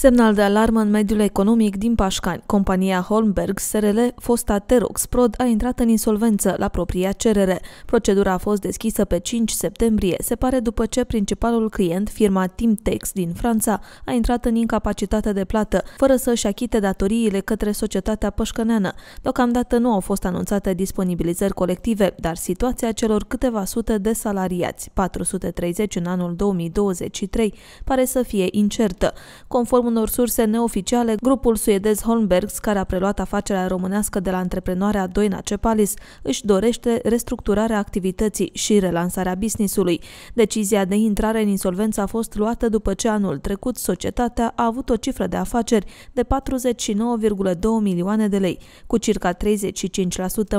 Semnal de alarmă în mediul economic din Pașcani. Compania Holmberg SRL, fosta Terox Prod, a intrat în insolvență la propria cerere. Procedura a fost deschisă pe 5 septembrie, se pare după ce principalul client, firma Timtex din Franța, a intrat în incapacitate de plată, fără să-și achite datoriile către societatea pășcăneană. Deocamdată nu au fost anunțate disponibilizări colective, dar situația celor câteva sute de salariați, 430 în anul 2023, pare să fie incertă. Conform unor surse neoficiale, grupul suedez Holmbergs, care a preluat afacerea românească de la antreprenoarea Doina Cepalis, își dorește restructurarea activității și relansarea businessului. Decizia de intrare în insolvență a fost luată după ce anul trecut societatea a avut o cifră de afaceri de 49,2 milioane de lei, cu circa 35%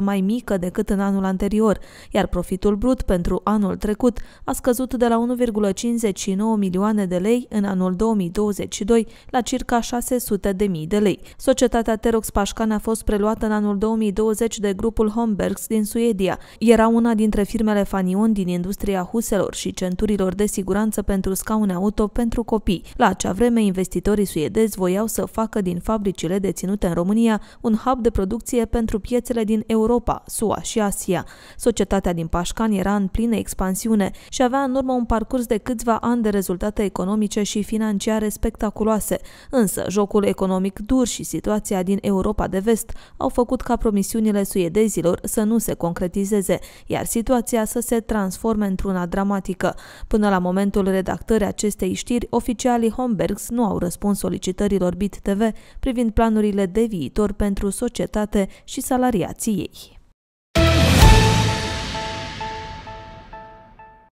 mai mică decât în anul anterior, iar profitul brut pentru anul trecut a scăzut de la 1,59 milioane de lei în anul 2022 la circa 600 de mii de lei. Societatea Terox Pașcan a fost preluată în anul 2020 de grupul Hombergs din Suedia. Era una dintre firmele Fanion din industria huselor și centurilor de siguranță pentru scaune auto pentru copii. La acea vreme, investitorii suedezi voiau să facă din fabricile deținute în România un hub de producție pentru piețele din Europa, SUA și Asia. Societatea din Pașcan era în plină expansiune și avea în urmă un parcurs de câțiva ani de rezultate economice și financiare spectaculoase serioase, însă jocul economic dur și situația din Europa de vest au făcut ca promisiunile suedezilor să nu se concretizeze, iar situația să se transforme într-una dramatică. Până la momentul redactării acestei știri, oficialii Hombergs nu au răspuns solicitărilor BIT TV privind planurile de viitor pentru societate și salariații ei.